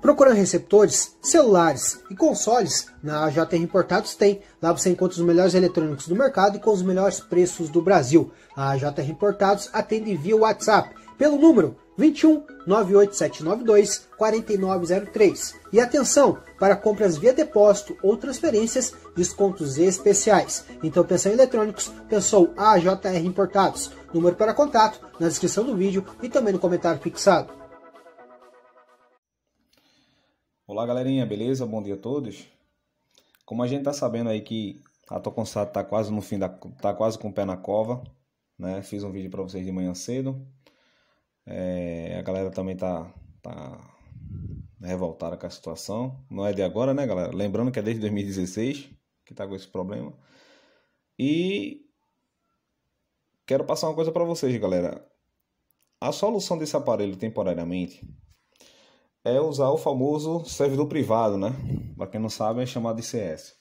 Procurando receptores, celulares e consoles, na AJR Importados tem. Lá você encontra os melhores eletrônicos do mercado e com os melhores preços do Brasil. A AJR Importados atende via WhatsApp pelo número 21 98792 4903. E atenção, para compras via depósito ou transferências, descontos especiais. Então, pensou em eletrônicos, pensou AJR Importados. Número para contato na descrição do vídeo e também no comentário fixado. Olá, galerinha, beleza? Bom dia a todos. Como a gente está sabendo aí que a Toconsato está quase no fim da tá quase com o pé na cova, né? Fiz um vídeo para vocês de manhã cedo é, a galera também tá, tá revoltada com a situação. Não é de agora, né, galera? Lembrando que é desde 2016 que tá com esse problema. E quero passar uma coisa para vocês, galera. A solução desse aparelho temporariamente é usar o famoso servidor privado, né? Para quem não sabe, é chamado ICS.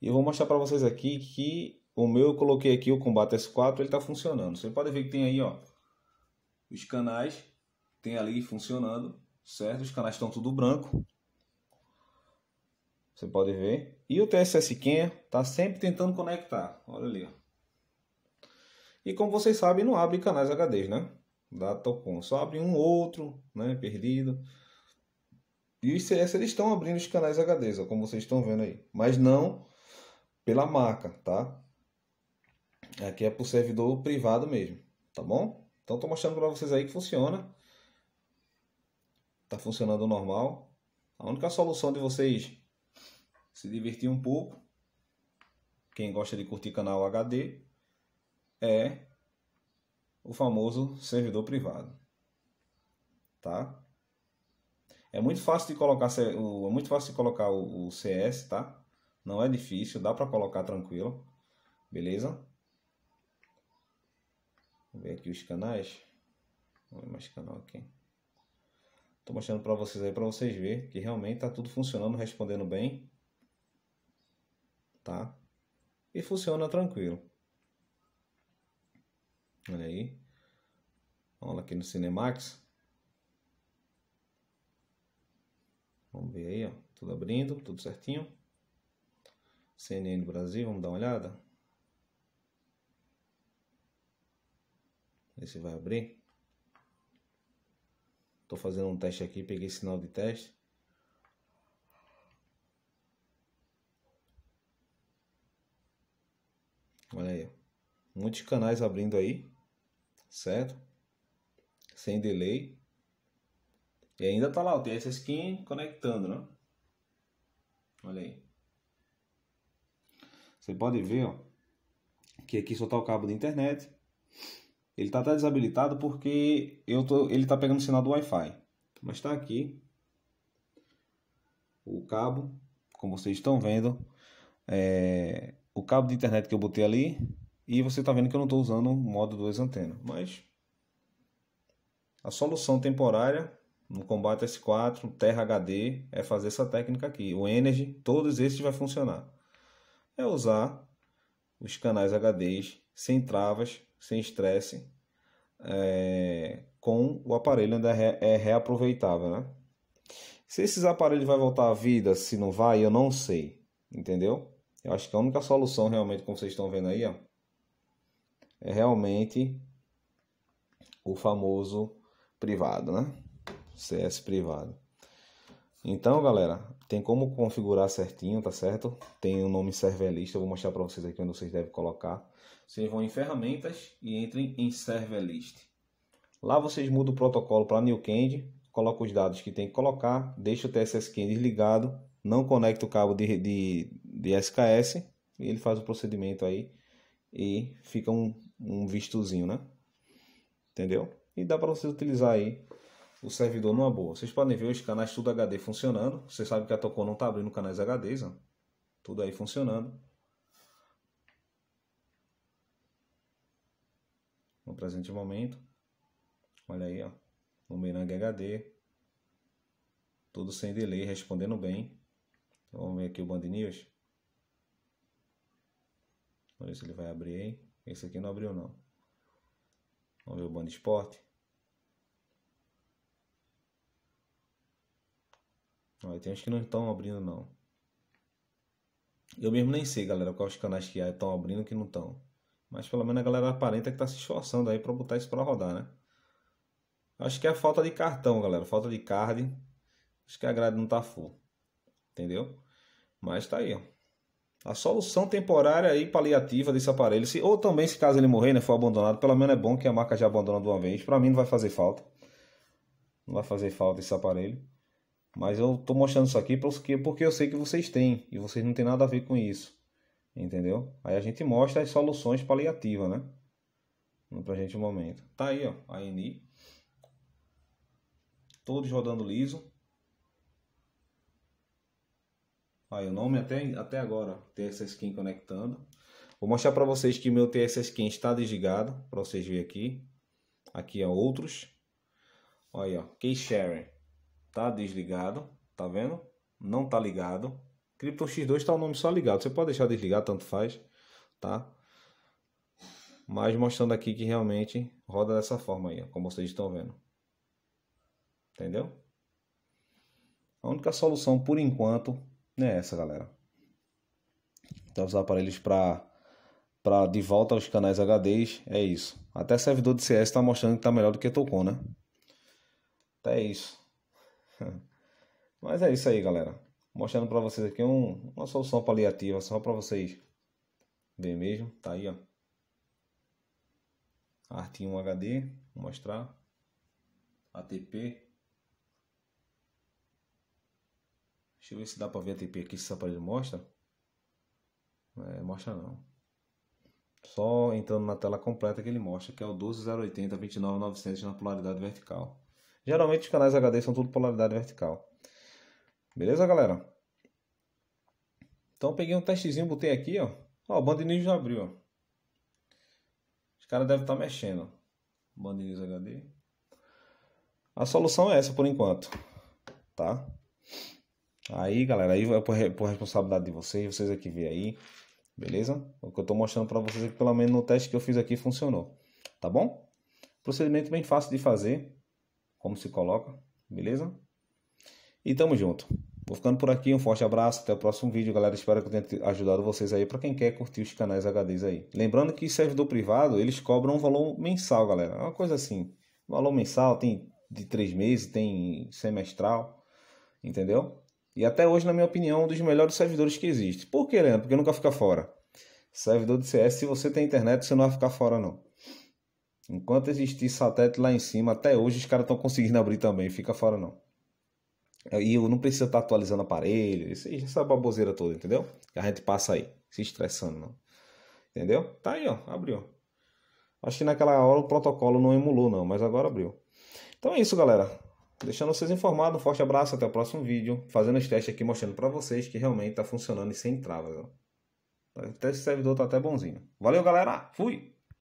E eu vou mostrar para vocês aqui que o meu eu coloquei aqui o Combate S4, ele tá funcionando. Você pode ver que tem aí, ó, os canais tem ali funcionando, certo? Os canais estão tudo branco. Você pode ver. E o TSS Ken está sempre tentando conectar. Olha ali. Ó. E como vocês sabem, não abre canais HDs, né? Da Topon. Só abre um outro, né? Perdido. E os CS eles estão abrindo os canais HDs, ó, como vocês estão vendo aí. Mas não pela marca, tá? Aqui é para o servidor privado mesmo, tá bom? Então estou mostrando para vocês aí que funciona. Está funcionando normal. A única solução de vocês se divertir um pouco, quem gosta de curtir canal HD, é o famoso servidor privado. Tá? É muito fácil de colocar o, é muito fácil de colocar o CS, tá? Não é difícil, dá para colocar tranquilo. Beleza? Vamos ver aqui os canais. Vamos ver mais canal aqui. Estou mostrando para vocês aí, para vocês verem que realmente está tudo funcionando, respondendo bem. Tá? E funciona tranquilo. Olha aí. Vamos lá aqui no Cinemax. Vamos ver aí, ó. Tudo abrindo, tudo certinho. CNN Brasil, vamos dar uma olhada. ver se vai abrir. Estou fazendo um teste aqui, peguei sinal de teste. Olha aí, muitos canais abrindo aí, certo? Sem delay. E ainda tá lá o essa Skin conectando, né? Olha aí. Você pode ver, ó, que aqui só tá o cabo de internet. Ele está até desabilitado porque eu tô, ele está pegando sinal do Wi-Fi. Mas está aqui o cabo, como vocês estão vendo, é, o cabo de internet que eu botei ali. E você está vendo que eu não estou usando o modo 2 antena. Mas a solução temporária no combate S4, Terra HD, é fazer essa técnica aqui. O Energy, todos esses vai funcionar. É usar os canais HDs sem travas sem estresse, é, com o aparelho ainda é reaproveitável, né? Se esses aparelhos vai voltar à vida, se não vai, eu não sei, entendeu? Eu acho que a única solução realmente, como vocês estão vendo aí, ó, é realmente o famoso privado, né? CS privado. Então, galera, tem como configurar certinho, tá certo? Tem o um nome List, eu vou mostrar para vocês aqui onde vocês devem colocar. Vocês vão em ferramentas e entrem em serverlist. Lá vocês mudam o protocolo para NewKend, coloca os dados que tem que colocar, deixa o TSSCAN desligado, não conecta o cabo de, de, de SKS e ele faz o procedimento aí e fica um, um vistozinho, né? Entendeu? E dá para vocês utilizar aí o servidor numa boa. Vocês podem ver os canais tudo HD funcionando. Você sabe que a Tocon não está abrindo canais HDs, ó. tudo aí funcionando. No presente momento, olha aí, ó, O Merang HD, tudo sem delay, respondendo bem. Então, vamos ver aqui o Band News. Vamos ver se ele vai abrir aí. Esse aqui não abriu não. Vamos ver o Band Esporte. Aí é? tem uns que não estão abrindo, não. Eu mesmo nem sei, galera, quais canais que estão abrindo e que não estão. Mas pelo menos a galera aparenta que está se esforçando aí para botar isso para rodar, né? Acho que é falta de cartão, galera. Falta de card. Acho que a grade não tá full. Entendeu? Mas tá aí, ó. A solução temporária e paliativa desse aparelho. Se, ou também, se caso ele morrer, né? For abandonado. Pelo menos é bom que a marca já abandonou de uma vez. Pra mim não vai fazer falta. Não vai fazer falta esse aparelho. Mas eu tô mostrando isso aqui porque, porque eu sei que vocês têm e vocês não têm nada a ver com isso. Entendeu? Aí a gente mostra as soluções paliativas, né? No presente momento. Tá aí, ó, a ini. Todos rodando liso. Aí o nome até, até agora, TS Skin conectando. Vou mostrar para vocês que meu TS Skin está desligado, para vocês verem aqui. Aqui, é outros. Olha, ó, Key Sharing tá desligado, tá vendo? Não tá ligado. Krypton X2 tá o nome só ligado, você pode deixar desligado, tanto faz, tá? Mas mostrando aqui que realmente roda dessa forma aí, como vocês estão vendo. Entendeu? A única solução por enquanto é essa, galera. Então os aparelhos para para de volta aos canais HDs, é isso. Até servidor de CS está mostrando que está melhor do que Tocon, né? Até é isso. Mas é isso aí, galera. Mostrando para vocês aqui um, uma solução paliativa, só para vocês verem mesmo. Tá aí, ó. Artinho HD, vou mostrar. ATP. Deixa eu ver se dá para ver ATP aqui, se esse aparelho mostra. É, mostra não. Só entrando na tela completa que ele mostra, que é o 12080 29900 na polaridade vertical. Geralmente os canais HD são tudo polaridade vertical. Beleza, galera? Então peguei um testezinho, botei aqui, ó. Ó, o Band já abriu, ó. Os caras devem estar mexendo. Bandiniz HD. A solução é essa por enquanto, tá? Aí, galera, aí é por, por responsabilidade de vocês, vocês é que vê aí, beleza? O que eu tô mostrando para vocês é que pelo menos no teste que eu fiz aqui funcionou, tá bom? Procedimento bem fácil de fazer, como se coloca, beleza? E tamo junto. Vou ficando por aqui, um forte abraço, até o próximo vídeo, galera. Espero que eu tenha ajudado vocês aí para quem quer curtir os canais HDs aí. Lembrando que servidor privado, eles cobram um valor mensal, galera. É uma coisa assim, valor mensal, tem de três meses, tem semestral, entendeu? E até hoje, na minha opinião, é um dos melhores servidores que existe. Por que, Leandro? Porque nunca fica fora. Servidor de CS, se você tem internet, você não vai ficar fora, não. Enquanto existir satélite lá em cima, até hoje os caras estão conseguindo abrir também, fica fora não. É, e eu não precisa estar tá atualizando aparelho, essa baboseira toda, entendeu? Que a gente passa aí, se estressando não. Entendeu? Tá aí, ó, abriu. Acho que naquela hora o protocolo não emulou não, mas agora abriu. Então é isso, galera. Deixando vocês informados, um forte abraço, até o próximo vídeo. Fazendo os testes aqui, mostrando para vocês que realmente tá funcionando e sem travas, ó. Até esse servidor tá até bonzinho. Valeu, galera. Fui.